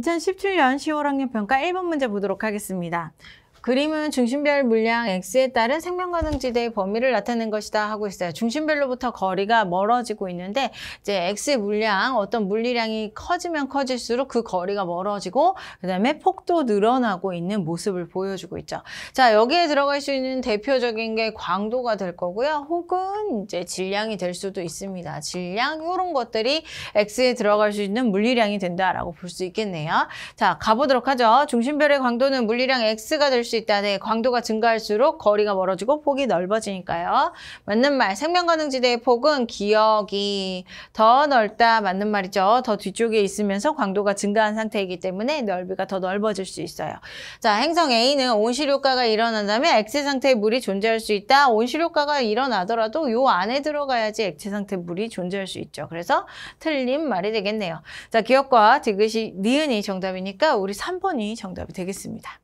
2017년 10월 학년 평가 1번 문제 보도록 하겠습니다. 그림은 중심별 물량 X에 따른 생명가능지대의 범위를 나타낸 것이다 하고 있어요. 중심별로부터 거리가 멀어지고 있는데 이제 X 물량 어떤 물리량이 커지면 커질수록 그 거리가 멀어지고 그다음에 폭도 늘어나고 있는 모습을 보여주고 있죠. 자 여기에 들어갈 수 있는 대표적인 게 광도가 될 거고요. 호 혹은 이제 질량이 될 수도 있습니다. 질량 이런 것들이 X에 들어갈 수 있는 물리량이 된다라고 볼 수 있겠네요. 자, 가보도록 하죠. 중심별의 광도는 물리량 X가 될 수 있다. 네, 광도가 증가할수록 거리가 멀어지고 폭이 넓어지니까요. 맞는 말, 생명가능지대의 폭은 기억이 더 넓다. 맞는 말이죠. 더 뒤쪽에 있으면서 광도가 증가한 상태이기 때문에 넓이가 더 넓어질 수 있어요. 자, 행성 A는 온실효과가 일어난다면 X 상태의 물이 존재할 수 있다. 온실효과가 일어나더라 되더라도 요 안에 들어가야지 액체 상태 물이 존재할 수 있죠. 그래서 틀린 말이 되겠네요. 자, 기억과 디귿이 니은이 정답이니까 우리 3번이 정답이 되겠습니다.